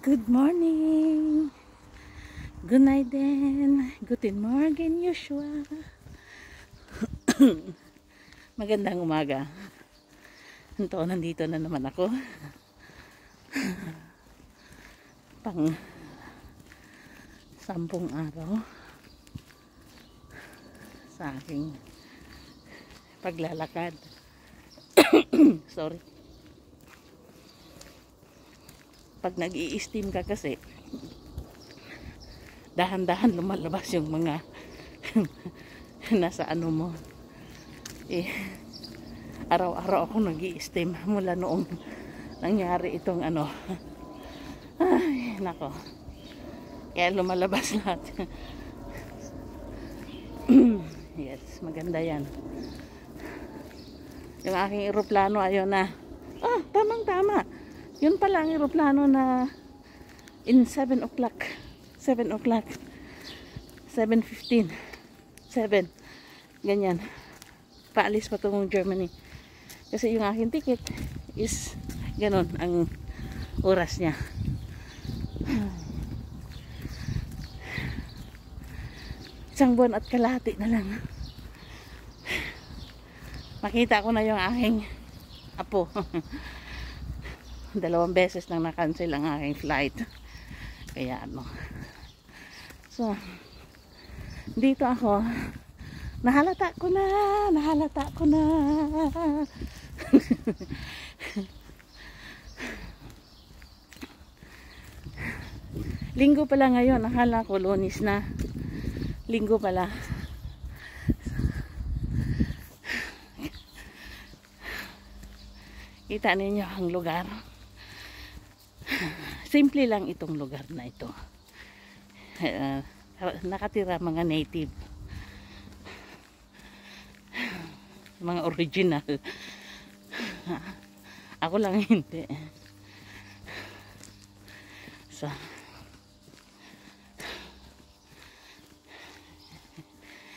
Good morning! Good night din! Guten Morgen, Joshua! Magandang umaga. Ito, nandito na naman ako. Pang sampung araw sa aking paglalakad. Sorry pag nag-i-steam ka kasi dahan-dahan lumalabas yung mga nasa ano mo eh araw-araw ako nag steam mula noong nangyari itong ano ay nako kaya lumalabas lahat yes maganda yan yung aking aeroplano ayun na ah tamang tama yun pala ang aeroplano na in 7 o'clock. 7 o'clock. 7.15. 7. Ganyan. Paalis patungong Germany. Kasi yung aking ticket is ganun ang oras niya. Isang buwan at kalahati na lang. Makita ko na yung aking apo. dalawang beses nang na-cancel ang aking flight kaya ano so dito ako nahalata ko na nahalata ko na linggo pala ngayon akala ko lunis na linggo pala kita ninyo ang lugar simple lang itong lugar na ito uh, nakatira mga native mga original ako lang hindi so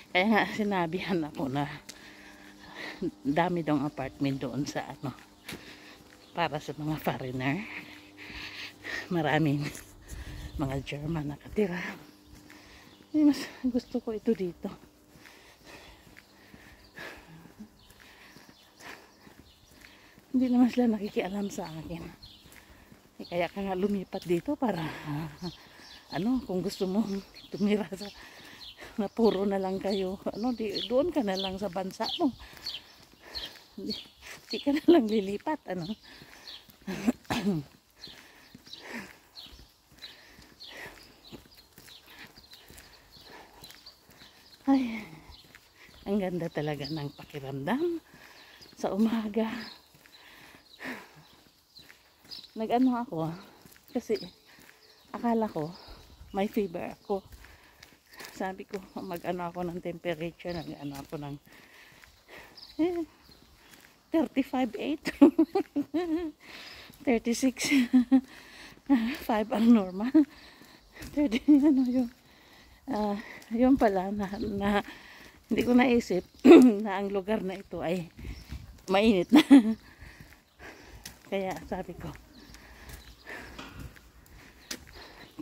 kaya nga sinabihan ako na dami dong apartment doon sa ano para sa mga foreigner maraming mga German nakatira mas gusto ko ito dito hindi naman sila nakikialam sa akin eh, kaya ka nga lumipat dito para uh, ano kung gusto mo tumira sa na puro na lang kayo ano di, doon ka na lang sa bansa mo hindi, di ka na lang lilipat ano Ay, ang ganda talaga ng pakiramdam sa umaga. Nag-ano ako kasi akala ko may fever ako. Sabi ko mag-ano ako ng temperature, nag-ano ako ng eh, 35.8 36 5 ang normal 30 ano yung uh, yun pala na, na hindi ko naisip na ang lugar na ito ay mainit na kaya sabi ko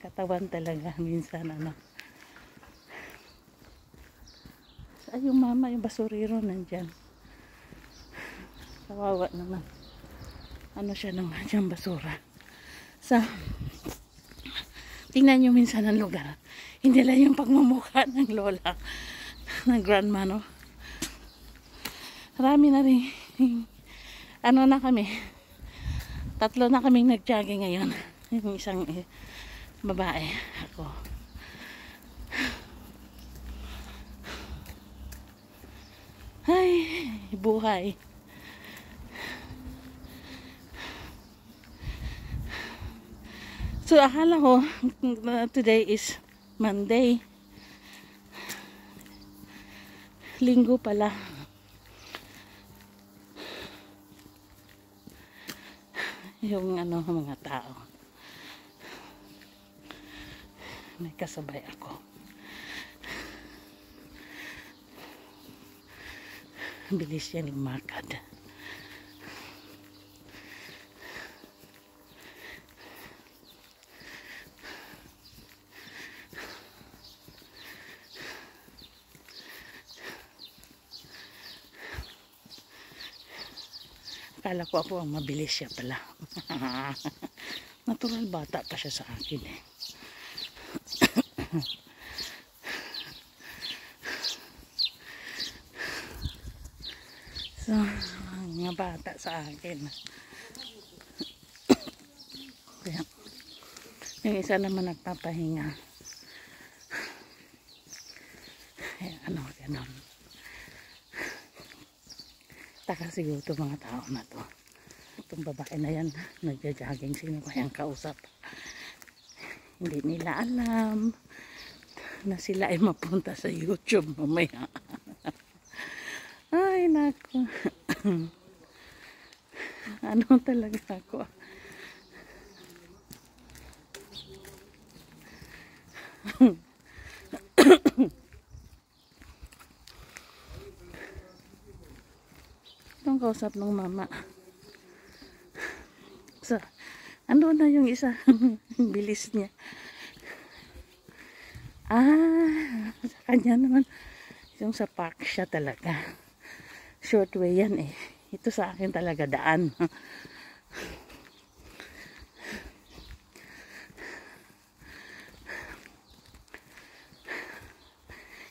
katawan talaga minsan ano ay yung mama yung basurero nandyan kawawa naman ano siya naman yung basura sa so, Tingnan nyo minsan ang lugar. Hindi lang yung pagmamukha ng lola, ng grandma, no? Marami na rin. Ano na kami? Tatlo na kaming nag-jogging ngayon. Yung isang eh, babae, ako. Ay, buhay. So, akala ko, uh, today is Monday. Linggo pala. Yung ano, mga tao. May kasabay ako. Bilis yan yung makad. Akala ko ako ang mabilis siya pala. Natural bata pa siya sa akin eh. so, mga bata sa akin. Kaya, yung isa naman nagpapahinga. Kaya, ano, ganon. Taka siguro itong mga tao na to. Itong babae na yan, nagja-jogging. Sino ba yung kausap? Hindi nila alam na sila ay mapunta sa YouTube mamaya. ay, naku. ano talaga ako? Hmm. akong kausap ng mama. So, ano na yung isa? Bilis niya. Ah, sa kanya naman. Yung sa park siya talaga. Short way yan eh. Ito sa akin talaga daan.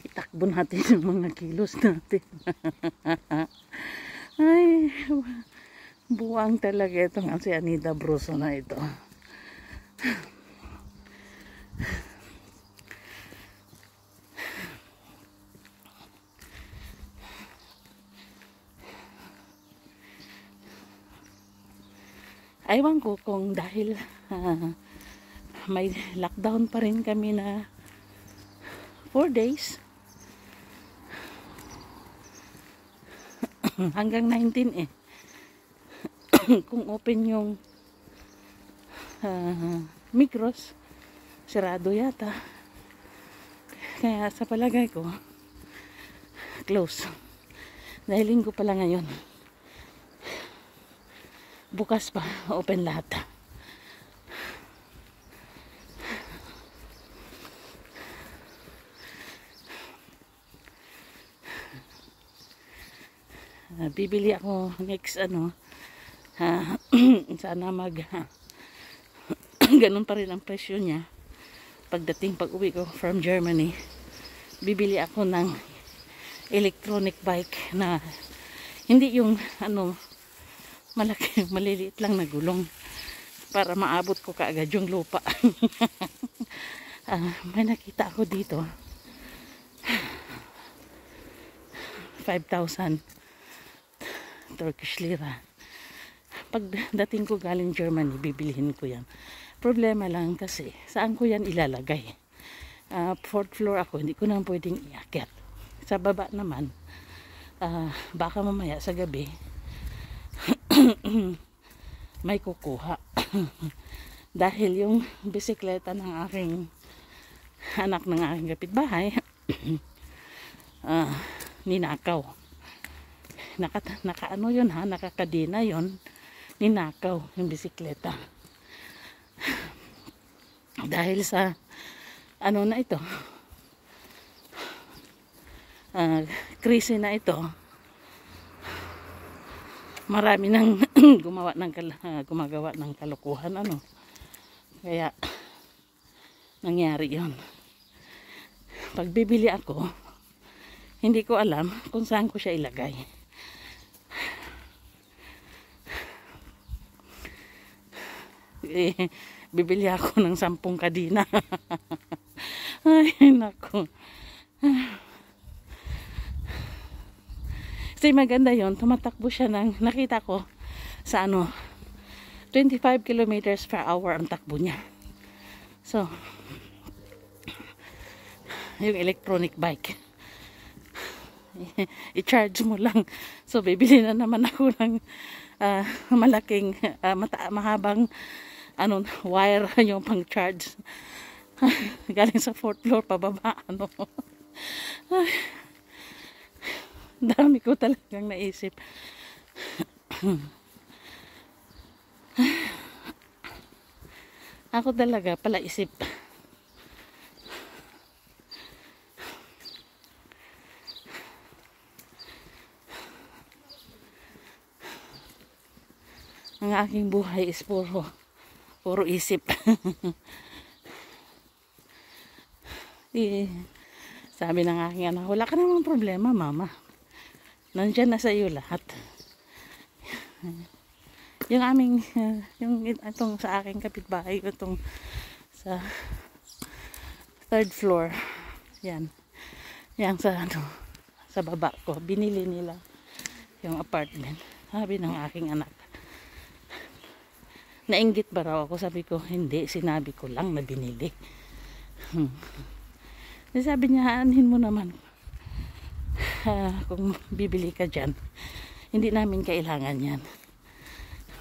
Itakbo natin yung mga kilos natin. Ay, buwang talaga itong si Anita Bruso na ito. Aywan ko kung dahil uh, may lockdown pa rin kami na 4 days Mm. hanggang 19 eh kung open yung uh, micros sirado yata kaya sa palagay ko close dahil linggo pala ngayon bukas pa open lahat Ah, bibili ako next ano. Uh, sana mag uh, ganun pa rin ang presyo niya. Pagdating pag uwi ko from Germany, bibili ako ng electronic bike na hindi yung ano malaki, maliliit lang na gulong para maabot ko kaagad yung lupa uh, may nakita ako dito 5,000 Turkish lira. Pagdating ko galing Germany, bibilihin ko yan. Problema lang kasi, saan ko yan ilalagay? Uh, fourth floor ako, hindi ko naman pwedeng iakyat. Sa baba naman, uh, baka mamaya sa gabi, may kukuha. Dahil yung bisikleta ng aking anak ng aking kapitbahay, uh, ninakaw naka, naka ano yun ha, nakakadena yon ninakaw yung bisikleta. Dahil sa ano na ito, uh, krisis na ito, marami nang gumawa ng uh, gumagawa ng kalokohan ano. Kaya nangyari 'yon. Pag bibili ako, hindi ko alam kung saan ko siya ilagay. eh, bibili ako ng sampung kadina. Ay, nako. Kasi maganda yon tumatakbo siya ng, nakita ko, sa ano, 25 kilometers per hour ang takbo niya. So, yung electronic bike. I-charge mo lang. So, bibili na naman ako ng uh, malaking, uh, mata mahabang ano, wire yung pang charge. Galing sa fourth floor pababa. Ano. Dami ko talagang naisip. Ako talaga pala isip. Ang aking buhay is puro Puro isip. Di, eh, sabi ng aking anak, wala ka namang problema mama. Nandiyan na sa iyo lahat. yung aming, yung itong sa aking kapitbahay, itong sa third floor. Yan. Yan sa ano, sa baba ko. Binili nila yung apartment. Sabi ng aking anak. Nainggit ba raw ako? Sabi ko, hindi. Sinabi ko lang na binili. Hmm. Eh, sabi niya, aanhin mo naman. Ah, kung bibili ka dyan, hindi namin kailangan yan.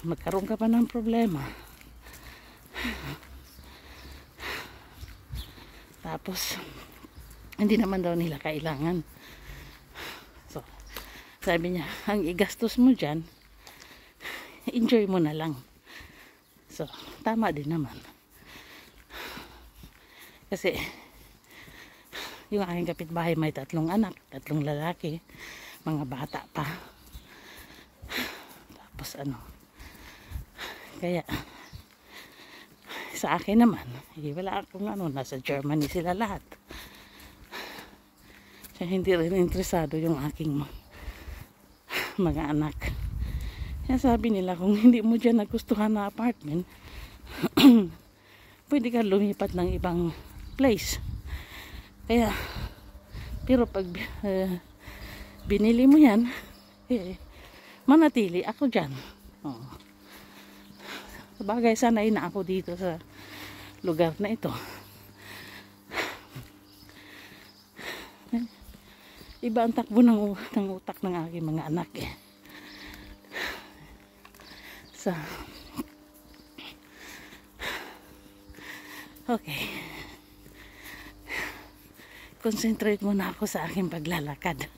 Magkaroon ka pa ng problema. Tapos, hindi naman daw nila kailangan. So, sabi niya, ang igastos mo dyan, enjoy mo na lang. So, tama din naman. Kasi, yung aking kapitbahay may tatlong anak, tatlong lalaki, mga bata pa. Tapos ano, kaya, sa akin naman, eh, wala akong ano, nasa Germany sila lahat. Kaya hindi rin interesado yung aking mga anak. Kaya sabi nila, kung hindi mo dyan nagustuhan na apartment, pwede ka lumipat ng ibang place. Kaya, pero pag uh, binili mo yan, eh, manatili ako dyan. Oh. bagay sanay na ako dito sa lugar na ito. Eh, iba ang takbo ng, ng utak ng aking mga anak eh. So, okay. Concentrate muna ako sa aking paglalakad.